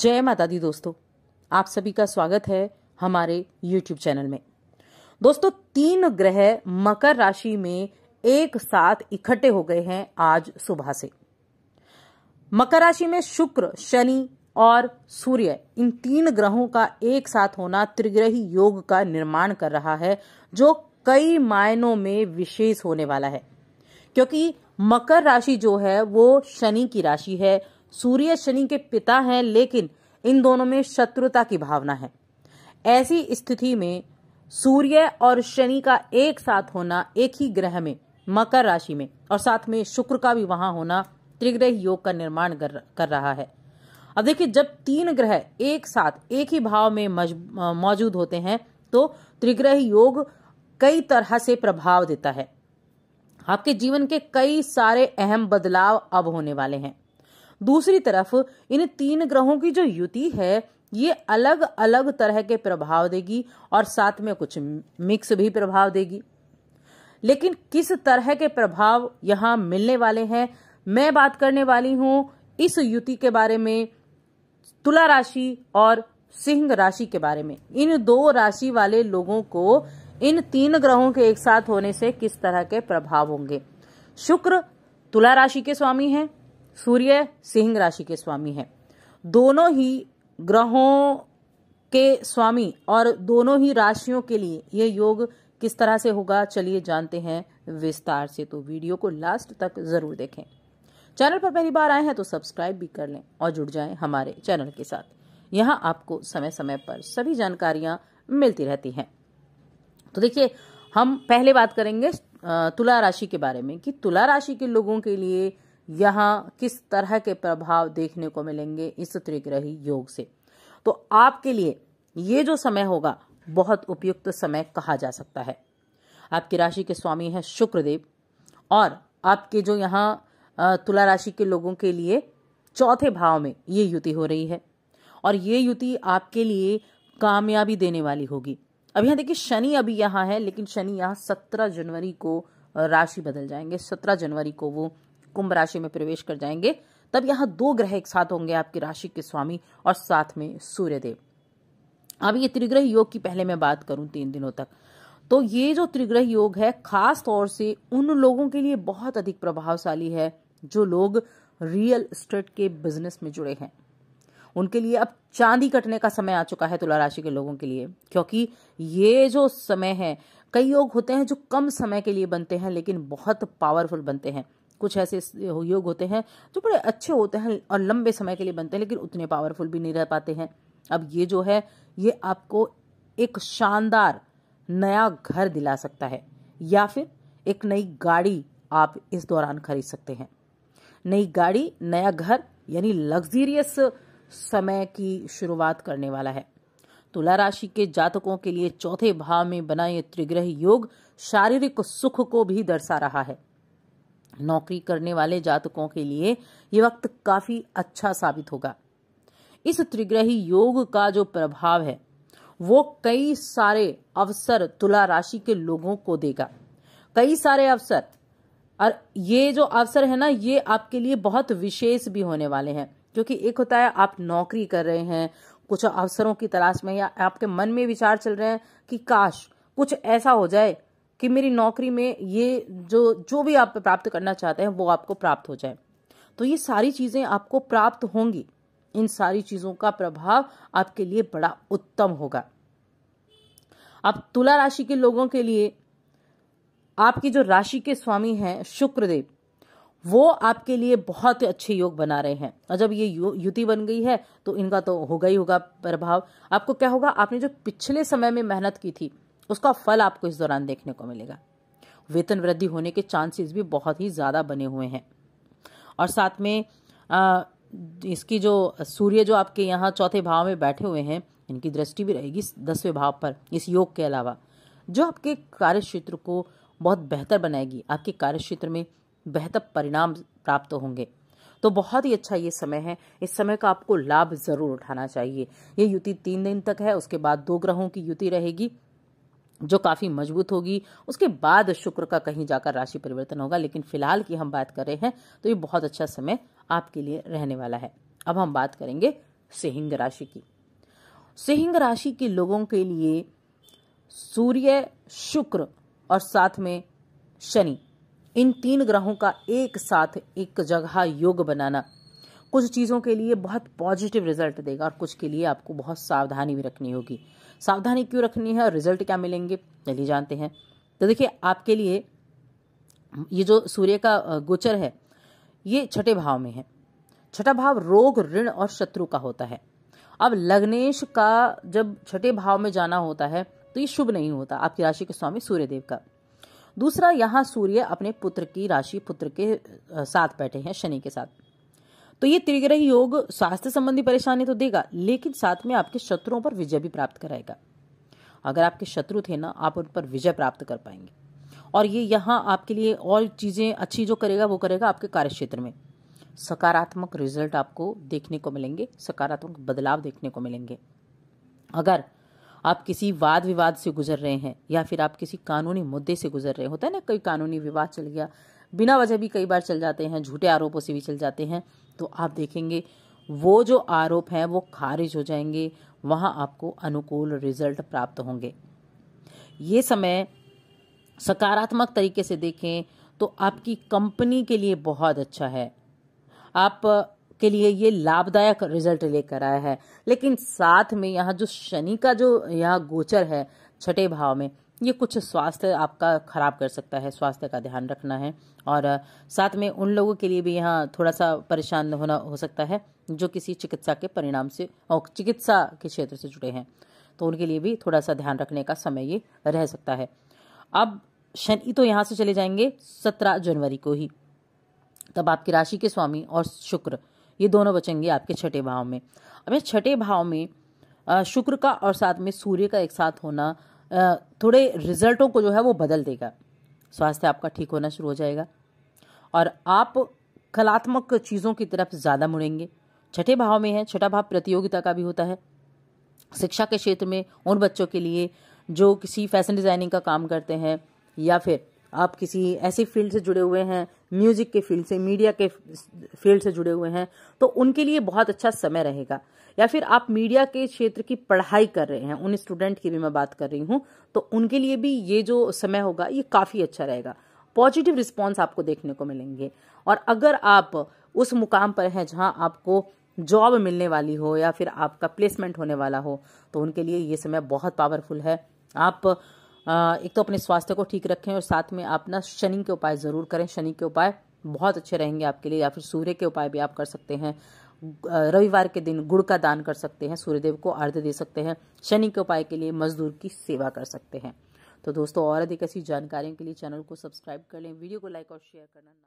जय माता दी दोस्तों आप सभी का स्वागत है हमारे YouTube चैनल में दोस्तों तीन ग्रह मकर राशि में एक साथ इकट्ठे हो गए हैं आज सुबह से मकर राशि में शुक्र शनि और सूर्य इन तीन ग्रहों का एक साथ होना त्रिग्रही योग का निर्माण कर रहा है जो कई मायनों में विशेष होने वाला है क्योंकि मकर राशि जो है वो शनि की राशि है सूर्य शनि के पिता हैं लेकिन इन दोनों में शत्रुता की भावना है ऐसी स्थिति में सूर्य और शनि का एक साथ होना एक ही ग्रह में मकर राशि में और साथ में शुक्र का भी वहां होना त्रिग्रह योग का निर्माण कर रहा है अब देखिए जब तीन ग्रह एक साथ एक ही भाव में मौजूद होते हैं तो त्रिग्रह योग कई तरह से प्रभाव देता है आपके जीवन के कई सारे अहम बदलाव अब होने वाले हैं दूसरी तरफ इन तीन ग्रहों की जो युति है ये अलग अलग तरह के प्रभाव देगी और साथ में कुछ मिक्स भी प्रभाव देगी लेकिन किस तरह के प्रभाव यहां मिलने वाले हैं मैं बात करने वाली हूं इस युति के बारे में तुला राशि और सिंह राशि के बारे में इन दो राशि वाले लोगों को इन तीन ग्रहों के एक साथ होने से किस तरह के प्रभाव होंगे शुक्र तुला राशि के स्वामी हैं सूर्य सिंह राशि के स्वामी है दोनों ही ग्रहों के स्वामी और दोनों ही राशियों के लिए यह योग किस तरह से होगा चलिए जानते हैं विस्तार से तो वीडियो को लास्ट तक जरूर देखें चैनल पर पहली बार आए हैं तो सब्सक्राइब भी कर लें और जुड़ जाएं हमारे चैनल के साथ यहां आपको समय समय पर सभी जानकारियां मिलती रहती हैं तो देखिए हम पहले बात करेंगे तुला राशि के बारे में कि तुला राशि के लोगों के लिए यहाँ किस तरह के प्रभाव देखने को मिलेंगे इस त्रिग्रही योग से तो आपके लिए ये जो समय होगा बहुत उपयुक्त समय कहा जा सकता है आपकी राशि के स्वामी हैं शुक्रदेव और आपके जो यहाँ तुला राशि के लोगों के लिए चौथे भाव में ये युति हो रही है और ये युति आपके लिए कामयाबी देने वाली होगी अब यहाँ देखिए शनि अभी यहाँ है लेकिन शनि यहाँ सत्रह जनवरी को राशि बदल जाएंगे सत्रह जनवरी को वो कुंभ राशि में प्रवेश कर जाएंगे तब यहाँ दो ग्रह एक साथ होंगे आपकी राशि के स्वामी और साथ में सूर्यदेव अब ये त्रिग्रह योग की पहले मैं बात करूं तीन दिनों तक तो ये जो त्रिग्रह योग है खास तौर से उन लोगों के लिए बहुत अधिक प्रभावशाली है जो लोग रियल स्टेट के बिजनेस में जुड़े हैं उनके लिए अब चांदी कटने का समय आ चुका है तुला राशि के लोगों के लिए क्योंकि ये जो समय है कई योग होते हैं जो कम समय के लिए बनते हैं लेकिन बहुत पावरफुल बनते हैं कुछ ऐसे योग होते हैं जो बड़े अच्छे होते हैं और लंबे समय के लिए बनते हैं लेकिन उतने पावरफुल भी नहीं रह पाते हैं अब ये जो है ये आपको एक शानदार नया घर दिला सकता है या फिर एक नई गाड़ी आप इस दौरान खरीद सकते हैं नई गाड़ी नया घर यानी लग्जीरियस समय की शुरुआत करने वाला है तुला राशि के जातकों के लिए चौथे भाव में बना ये त्रिग्रह योग शारीरिक सुख को भी दर्शा रहा है नौकरी करने वाले जातकों के लिए ये वक्त काफी अच्छा साबित होगा इस त्रिग्रही योग का जो प्रभाव है वो कई सारे अवसर तुला राशि के लोगों को देगा कई सारे अवसर और ये जो अवसर है ना ये आपके लिए बहुत विशेष भी होने वाले हैं क्योंकि एक होता है आप नौकरी कर रहे हैं कुछ अवसरों की तलाश में या आपके मन में विचार चल रहे हैं कि काश कुछ ऐसा हो जाए कि मेरी नौकरी में ये जो जो भी आप प्राप्त करना चाहते हैं वो आपको प्राप्त हो जाए तो ये सारी चीज़ें आपको प्राप्त होंगी इन सारी चीज़ों का प्रभाव आपके लिए बड़ा उत्तम होगा अब तुला राशि के लोगों के लिए आपकी जो राशि के स्वामी हैं शुक्रदेव वो आपके लिए बहुत अच्छे योग बना रहे हैं और जब ये युति बन गई है तो इनका तो होगा ही होगा प्रभाव आपको क्या होगा आपने जो पिछले समय में मेहनत की थी उसका फल आपको इस दौरान देखने को मिलेगा वेतन वृद्धि होने के चांसेस भी बहुत ही ज़्यादा बने हुए हैं और साथ में आ, इसकी जो सूर्य जो आपके यहाँ चौथे भाव में बैठे हुए हैं इनकी दृष्टि भी रहेगी दसवें भाव पर इस योग के अलावा जो आपके कार्य क्षेत्र को बहुत बेहतर बनाएगी आपके कार्य क्षेत्र में बेहतर परिणाम प्राप्त होंगे तो बहुत ही अच्छा ये समय है इस समय का आपको लाभ जरूर उठाना चाहिए ये युति तीन दिन तक है उसके बाद दो ग्रहों की युति रहेगी जो काफ़ी मजबूत होगी उसके बाद शुक्र का कहीं जाकर राशि परिवर्तन होगा लेकिन फिलहाल की हम बात कर रहे हैं तो ये बहुत अच्छा समय आपके लिए रहने वाला है अब हम बात करेंगे सिंह राशि की सिंह राशि के लोगों के लिए सूर्य शुक्र और साथ में शनि इन तीन ग्रहों का एक साथ एक जगह योग बनाना कुछ चीज़ों के लिए बहुत पॉजिटिव रिजल्ट देगा और कुछ के लिए आपको बहुत सावधानी भी रखनी होगी सावधानी क्यों रखनी है और रिजल्ट क्या मिलेंगे चलिए जानते हैं तो देखिए आपके लिए ये जो सूर्य का गोचर है ये छठे भाव में है छठा भाव रोग ऋण और शत्रु का होता है अब लग्नेश का जब छठे भाव में जाना होता है तो ये शुभ नहीं होता आपकी राशि के स्वामी सूर्यदेव का दूसरा यहाँ सूर्य अपने पुत्र की राशि पुत्र के साथ बैठे हैं शनि के साथ तो ये त्रिग्रह योग स्वास्थ्य संबंधी परेशानी तो देगा लेकिन साथ में आपके शत्रुओं पर विजय भी प्राप्त कराएगा अगर आपके शत्रु थे ना आप उन पर विजय प्राप्त कर पाएंगे और ये यहाँ आपके लिए और चीज़ें अच्छी जो करेगा वो करेगा आपके कार्य क्षेत्र में सकारात्मक रिजल्ट आपको देखने को मिलेंगे सकारात्मक बदलाव देखने को मिलेंगे अगर आप किसी वाद विवाद से गुजर रहे हैं या फिर आप किसी कानूनी मुद्दे से गुजर रहे होते हैं ना कोई कानूनी विवाद चल गया बिना वजह भी कई बार चल जाते हैं झूठे आरोपों से भी चल जाते हैं तो आप देखेंगे वो जो आरोप हैं वो खारिज हो जाएंगे वहाँ आपको अनुकूल रिजल्ट प्राप्त होंगे ये समय सकारात्मक तरीके से देखें तो आपकी कंपनी के लिए बहुत अच्छा है आप के लिए ये लाभदायक रिजल्ट लेकर आया है लेकिन साथ में यहाँ जो शनि का जो यहाँ गोचर है छठे भाव में ये कुछ स्वास्थ्य आपका ख़राब कर सकता है स्वास्थ्य का ध्यान रखना है और साथ में उन लोगों के लिए भी यहाँ थोड़ा सा परेशान होना हो सकता है जो किसी चिकित्सा के परिणाम से और चिकित्सा के क्षेत्र से जुड़े हैं तो उनके लिए भी थोड़ा सा ध्यान रखने का समय ये रह सकता है अब शनि तो यहाँ से चले जाएंगे सत्रह जनवरी को ही तब आपकी राशि के स्वामी और शुक्र ये दोनों बचेंगे आपके छठे भाव में अब छठे भाव में शुक्र का और साथ में सूर्य का एक साथ होना थोड़े रिजल्टों को जो है वो बदल देगा स्वास्थ्य आपका ठीक होना शुरू हो जाएगा और आप कलात्मक चीज़ों की तरफ ज़्यादा मुड़ेंगे छठे भाव में है छठा भाव प्रतियोगिता का भी होता है शिक्षा के क्षेत्र में उन बच्चों के लिए जो किसी फैशन डिज़ाइनिंग का काम करते हैं या फिर आप किसी ऐसी फील्ड से जुड़े हुए हैं म्यूजिक के फील्ड से मीडिया के फील्ड से जुड़े हुए हैं तो उनके लिए बहुत अच्छा समय रहेगा या फिर आप मीडिया के क्षेत्र की पढ़ाई कर रहे हैं उन स्टूडेंट की भी मैं बात कर रही हूँ तो उनके लिए भी ये जो समय होगा ये काफ़ी अच्छा रहेगा पॉजिटिव रिस्पॉन्स आपको देखने को मिलेंगे और अगर आप उस मुकाम पर हैं जहां आपको जॉब मिलने वाली हो या फिर आपका प्लेसमेंट होने वाला हो तो उनके लिए ये समय बहुत पावरफुल है आप एक तो अपने स्वास्थ्य को ठीक रखें और साथ में आप ना शनि के उपाय ज़रूर करें शनि के उपाय बहुत अच्छे रहेंगे आपके लिए या फिर सूर्य के उपाय भी आप कर सकते हैं रविवार के दिन गुड़ का दान कर सकते हैं सूर्यदेव को अर्ध दे सकते हैं शनि के उपाय के लिए मजदूर की सेवा कर सकते हैं तो दोस्तों और अधिक ऐसी जानकारियों के लिए चैनल को सब्सक्राइब कर लें वीडियो को लाइक और शेयर करना